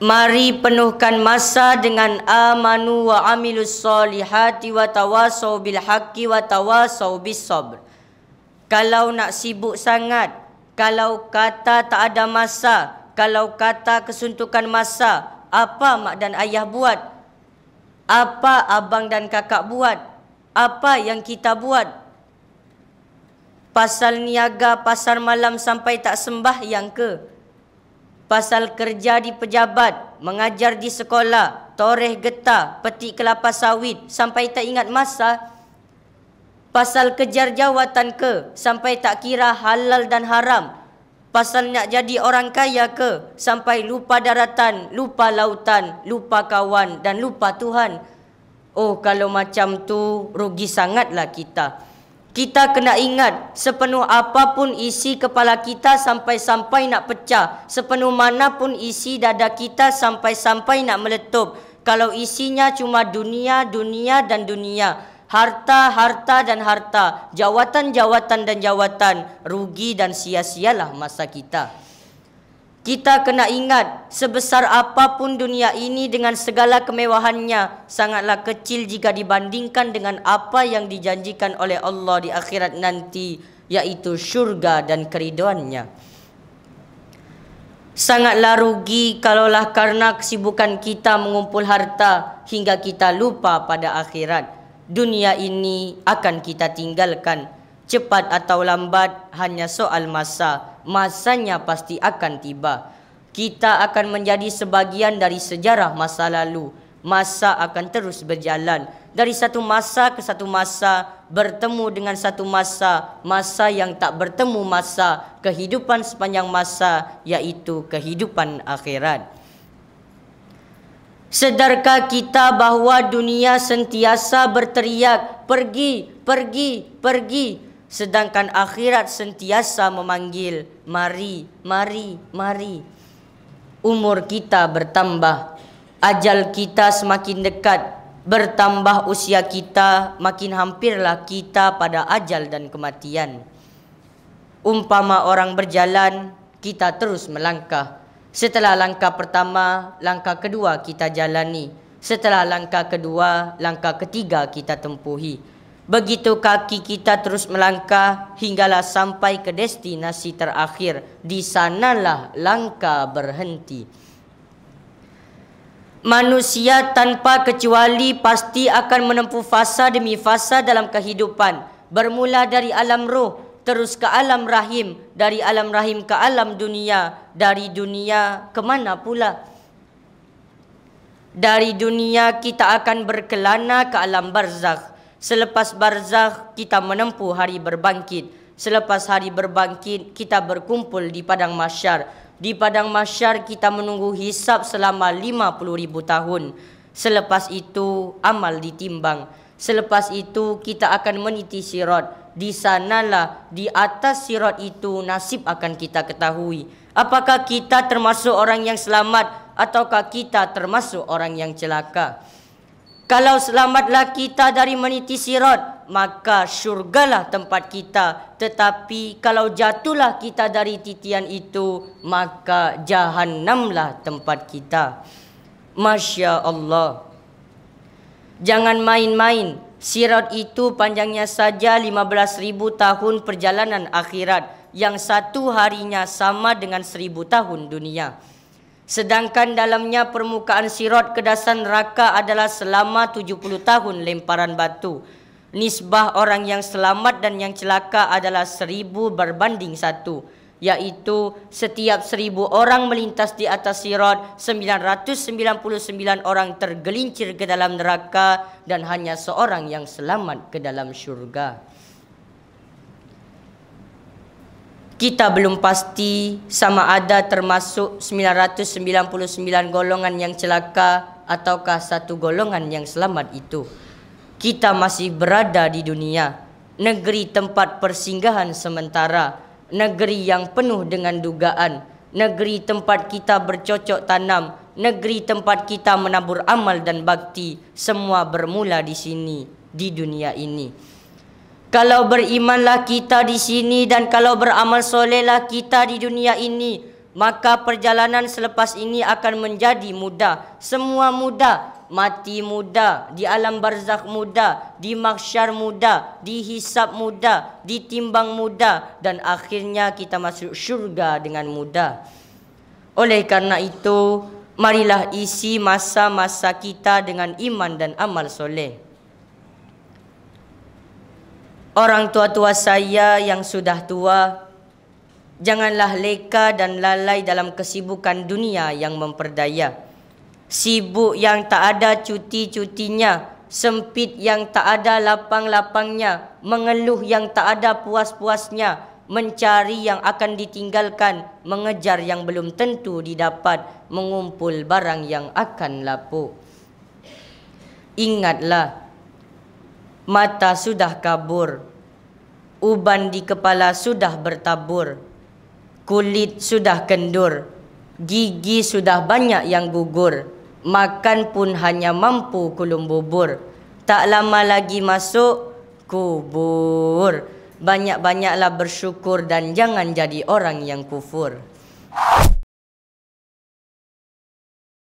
Mari penuhkan masa dengan amanu wa amilus solihati wa tawasau bil haqqi wa tawasau bis sabr. Kalau nak sibuk sangat, kalau kata tak ada masa, kalau kata kesuntukan masa, apa mak dan ayah buat? Apa abang dan kakak buat? Apa yang kita buat? Pasal niaga pasar malam sampai tak sembah yang ke? pasal kerja di pejabat, mengajar di sekolah, toreh getah, petik kelapa sawit sampai tak ingat masa, pasal kejar jawatan ke sampai tak kira halal dan haram, pasal nak jadi orang kaya ke sampai lupa daratan, lupa lautan, lupa kawan dan lupa Tuhan. Oh kalau macam tu rugi sangatlah kita. Kita kena ingat sepenuh apapun isi kepala kita sampai-sampai nak pecah. Sepenuh mana pun isi dada kita sampai-sampai nak meletup. Kalau isinya cuma dunia, dunia dan dunia. Harta, harta dan harta. Jawatan, jawatan dan jawatan. Rugi dan sia-sialah masa kita. Kita kena ingat sebesar apapun dunia ini dengan segala kemewahannya sangatlah kecil jika dibandingkan dengan apa yang dijanjikan oleh Allah di akhirat nanti yaitu syurga dan keriduannya. Sangatlah rugi kalaulah karena kesibukan kita mengumpul harta hingga kita lupa pada akhirat. Dunia ini akan kita tinggalkan cepat atau lambat hanya soal masa. Masa masanya pasti akan tiba. Kita akan menjadi sebagian dari sejarah masa lalu. Masa akan terus berjalan. Dari satu masa ke satu masa, bertemu dengan satu masa, masa yang tak bertemu masa, kehidupan sepanjang masa, yaitu kehidupan akhirat. Sedarkah kita bahwa dunia sentiasa berteriak, pergi, pergi, pergi. Sedangkan akhirat sentiasa memanggil Mari, mari, mari Umur kita bertambah Ajal kita semakin dekat Bertambah usia kita Makin hampirlah kita pada ajal dan kematian Umpama orang berjalan Kita terus melangkah Setelah langkah pertama Langkah kedua kita jalani Setelah langkah kedua Langkah ketiga kita tempuhi Begitu kaki kita terus melangkah hinggalah sampai ke destinasi terakhir. Di sanalah langkah berhenti. Manusia tanpa kecuali pasti akan menempuh fasa demi fasa dalam kehidupan. Bermula dari alam roh, terus ke alam rahim, dari alam rahim ke alam dunia, dari dunia ke mana pula. Dari dunia kita akan berkelana ke alam barzakh. Selepas barzakh kita menempuh hari berbangkit. Selepas hari berbangkit kita berkumpul di padang masyar. Di padang masyar kita menunggu hisap selama 50,000 tahun. Selepas itu amal ditimbang. Selepas itu kita akan meniti sirat. Di sanalah di atas sirat itu nasib akan kita ketahui. Apakah kita termasuk orang yang selamat ataukah kita termasuk orang yang celaka? Kalau selamatlah kita dari meniti sirat, maka syurgalah tempat kita. Tetapi kalau jatuhlah kita dari titian itu, maka jahannamlah tempat kita. Masya Allah. Jangan main-main. Sirat itu panjangnya saja 15,000 tahun perjalanan akhirat. Yang satu harinya sama dengan seribu tahun Dunia. Sedangkan dalamnya permukaan sirot ke dasar neraka adalah selama 70 tahun lemparan batu. Nisbah orang yang selamat dan yang celaka adalah seribu berbanding satu. Yaitu setiap seribu orang melintas di atas sirot, 999 orang tergelincir ke dalam neraka dan hanya seorang yang selamat ke dalam syurga. kita belum pasti sama ada termasuk 999 golongan yang celaka ataukah satu golongan yang selamat itu. Kita masih berada di dunia, negeri tempat persinggahan sementara, negeri yang penuh dengan dugaan, negeri tempat kita bercocok tanam, negeri tempat kita menabur amal dan bakti, semua bermula di sini, di dunia ini. Kalau berimanlah kita di sini dan kalau beramal solehlah kita di dunia ini, maka perjalanan selepas ini akan menjadi mudah. Semua mudah. Mati mudah, di alam barzakh mudah, di mahsyar mudah, di hisap mudah, ditimbang mudah dan akhirnya kita masuk syurga dengan mudah. Oleh karena itu, marilah isi masa-masa kita dengan iman dan amal soleh. Orang tua-tua saya yang sudah tua, janganlah leka dan lalai dalam kesibukan dunia yang memperdaya. Sibuk yang tak ada cuti-cutinya, sempit yang tak ada lapang-lapangnya, mengeluh yang tak ada puas-puasnya, mencari yang akan ditinggalkan, mengejar yang belum tentu didapat, mengumpul barang yang akan lapuk. Ingatlah, Mata sudah kabur Uban di kepala sudah bertabur Kulit sudah kendur Gigi sudah banyak yang gugur Makan pun hanya mampu kulum bubur Tak lama lagi masuk Kubur Banyak-banyaklah bersyukur dan jangan jadi orang yang kufur